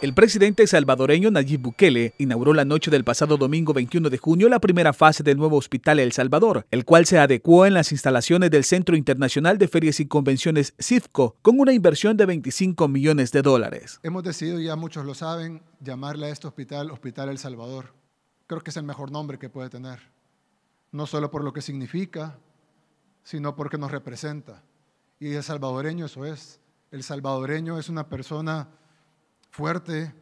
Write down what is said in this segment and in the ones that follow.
El presidente salvadoreño Nayib Bukele inauguró la noche del pasado domingo 21 de junio la primera fase del nuevo Hospital El Salvador, el cual se adecuó en las instalaciones del Centro Internacional de Ferias y Convenciones CIFCO con una inversión de 25 millones de dólares. Hemos decidido, ya muchos lo saben, llamarle a este hospital Hospital El Salvador. Creo que es el mejor nombre que puede tener, no solo por lo que significa, sino porque nos representa. Y el salvadoreño eso es. El salvadoreño es una persona fuerte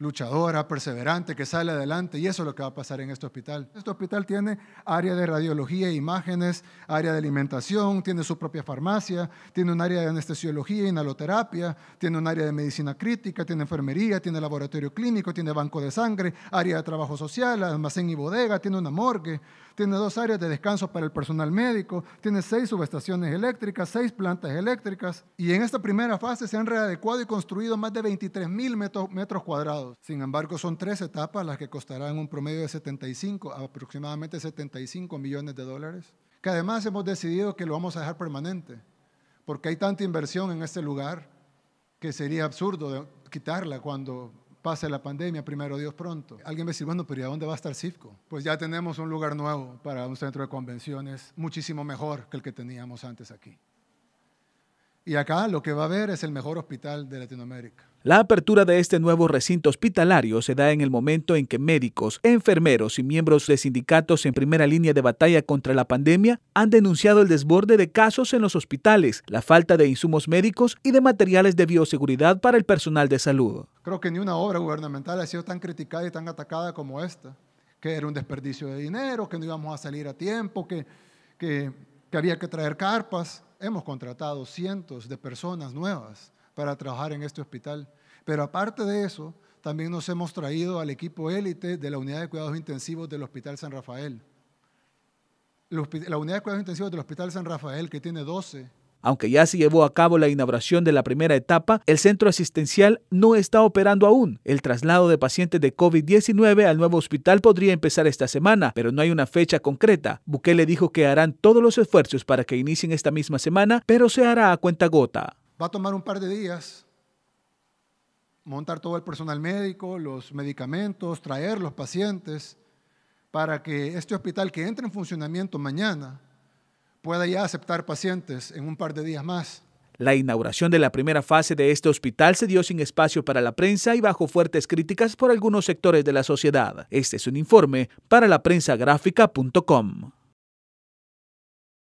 luchadora, perseverante, que sale adelante y eso es lo que va a pasar en este hospital. Este hospital tiene área de radiología e imágenes, área de alimentación, tiene su propia farmacia, tiene un área de anestesiología, e inhaloterapia, tiene un área de medicina crítica, tiene enfermería, tiene laboratorio clínico, tiene banco de sangre, área de trabajo social, almacén y bodega, tiene una morgue, tiene dos áreas de descanso para el personal médico, tiene seis subestaciones eléctricas, seis plantas eléctricas y en esta primera fase se han readecuado y construido más de 23 mil metros cuadrados sin embargo, son tres etapas las que costarán un promedio de 75, aproximadamente 75 millones de dólares, que además hemos decidido que lo vamos a dejar permanente, porque hay tanta inversión en este lugar que sería absurdo quitarla cuando pase la pandemia, primero Dios pronto. Alguien me dice, bueno, pero ¿y a dónde va a estar CIFCO? Pues ya tenemos un lugar nuevo para un centro de convenciones muchísimo mejor que el que teníamos antes aquí. Y acá lo que va a haber es el mejor hospital de Latinoamérica. La apertura de este nuevo recinto hospitalario se da en el momento en que médicos, enfermeros y miembros de sindicatos en primera línea de batalla contra la pandemia han denunciado el desborde de casos en los hospitales, la falta de insumos médicos y de materiales de bioseguridad para el personal de salud. Creo que ni una obra gubernamental ha sido tan criticada y tan atacada como esta, que era un desperdicio de dinero, que no íbamos a salir a tiempo, que había que traer carpas hemos contratado cientos de personas nuevas para trabajar en este hospital. Pero aparte de eso, también nos hemos traído al equipo élite de la unidad de cuidados intensivos del Hospital San Rafael. La unidad de cuidados intensivos del Hospital San Rafael, que tiene 12, aunque ya se llevó a cabo la inauguración de la primera etapa, el centro asistencial no está operando aún. El traslado de pacientes de COVID-19 al nuevo hospital podría empezar esta semana, pero no hay una fecha concreta. Bukele dijo que harán todos los esfuerzos para que inicien esta misma semana, pero se hará a cuenta gota. Va a tomar un par de días montar todo el personal médico, los medicamentos, traer los pacientes para que este hospital que entre en funcionamiento mañana pueda ya aceptar pacientes en un par de días más. La inauguración de la primera fase de este hospital se dio sin espacio para la prensa y bajo fuertes críticas por algunos sectores de la sociedad. Este es un informe para la